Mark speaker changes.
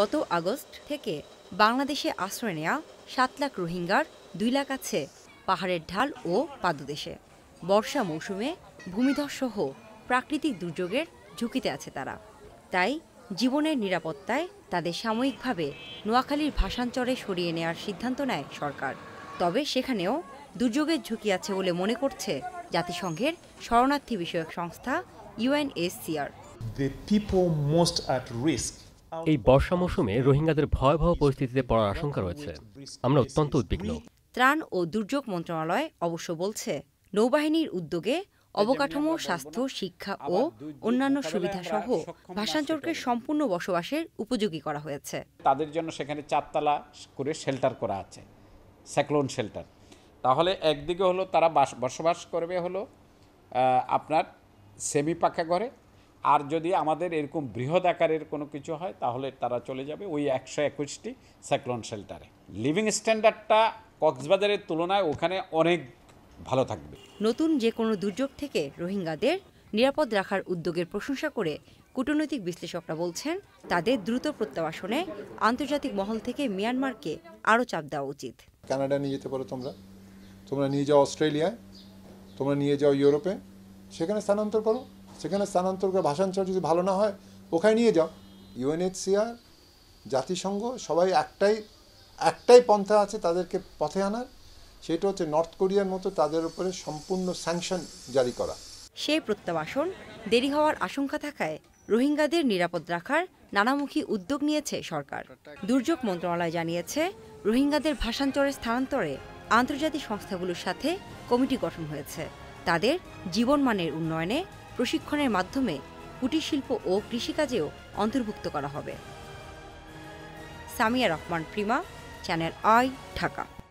Speaker 1: গত আগস্ট থেকে বাংলাদেশে আশ্রয় নেয়া সাত লাখ রোহিঙ্গার দুই লাখ আছে পাহাড়ের ঢাল ও পাদদেশে বর্ষা মৌসুমে ভূমিধস সহ প্রাকৃতিক দুর্যোগের ঝুঁকিতে আছে তারা তাই জীবনের নিরাপত্তায় তাদের সাময়িকভাবে নোয়াখালীর ভাষাঞ্চরে সরিয়ে নেয়ার সিদ্ধান্ত নেয় সরকার তবে সেখানেও দুর্যোগের ঝুঁকি আছে বলে মনে করছে জাতিসংঘের শরণার্থী বিষয়ক সংস্থা UNHCR
Speaker 2: The people most at risk এই
Speaker 1: বর্ষা মৌসুমে রোহিঙ্গাদের ভয়াবহ পরিস্থিতিতে পড়ার আশঙ্কা রয়েছে আমরা অত্যন্ত উদ্বিগ্ন ত্রাণ ও দুর্যোগ মন্ত্রণালয় অবশ্য বলছে নৌবাহিনীর উদ্যোগে অবকাঠামো স্বাস্থ্য শিক্ষা ও অন্যান্য সুবিধা সহ ভাষাঞ্চলকে সম্পূর্ণ বসবাসের উপযোগী
Speaker 3: করা হয়েছে তাদের জন্য সেখানে চারতলা করে শেল্টার করা আছে সাইক্লোন শেল্টার তাহলে একদিকে হলো তারা বসবাস করবে হলো আপনার সেমি পাকা ঘরে আর যদি আমাদের এরকম বৃহৎ আকারের কোনো কিছু হয় তাহলে তারা চলে যাবে ওই একশো একুশটি সাইক্লোন শেল্টারে লিভিং স্ট্যান্ডার্ডটা কক্সবাজারের তুলনায় ওখানে অনেক ভালো থাকবে
Speaker 1: নতুন যে কোনো দুর্যোগ থেকে রোহিঙ্গাদের নিরাপদ রাখার উদ্যোগের প্রশংসা করে কূটনৈতিক বিশ্লেষকরা বলছেন তাদের দ্রুত প্রত্যাবাসনে আন্তর্জাতিক মহল থেকে মিয়ানমারকে আরও চাপ দেওয়া উচিত
Speaker 2: কানাডা নিয়ে যেতে পারো তোমরা তোমরা নিয়ে যাও অস্ট্রেলিয়ায় তোমরা নিয়ে যাও ইউরোপে সেখানে স্থানান্তর করো সেখানে স্থানান্তর করে ভাষাঞ্চল যদি ভালো না হয় ওখানে নিয়ে যাও ইউএনএইচসিআর জাতিসংঘ সবাই একটাই একটাই পন্থা আছে তাদেরকে পথে আনার সেটা হচ্ছে নর্থ কোরিয়ার মতো তাদের উপরে সম্পূর্ণ স্যাংশন জারি করা
Speaker 1: সেই প্রত্যাবাসন দেরি হওয়ার আশঙ্কা থাকায় রোহিঙ্গাদের নিরাপদ রাখার নানামুখী উদ্যোগ নিয়েছে সরকার দুর্যোগ মন্ত্রণালয় জানিয়েছে রোহিঙ্গাদের ভাষান্তরে স্থানান্তরে আন্তর্জাতিক সংস্থাগুলোর সাথে কমিটি গঠন হয়েছে তাদের জীবনমানের উন্নয়নে প্রশিক্ষণের মাধ্যমে কুটির শিল্প ও কৃষিকাজেও অন্তর্ভুক্ত করা হবে সামিয়া রহমান প্রিমা চ্যানেল আই ঢাকা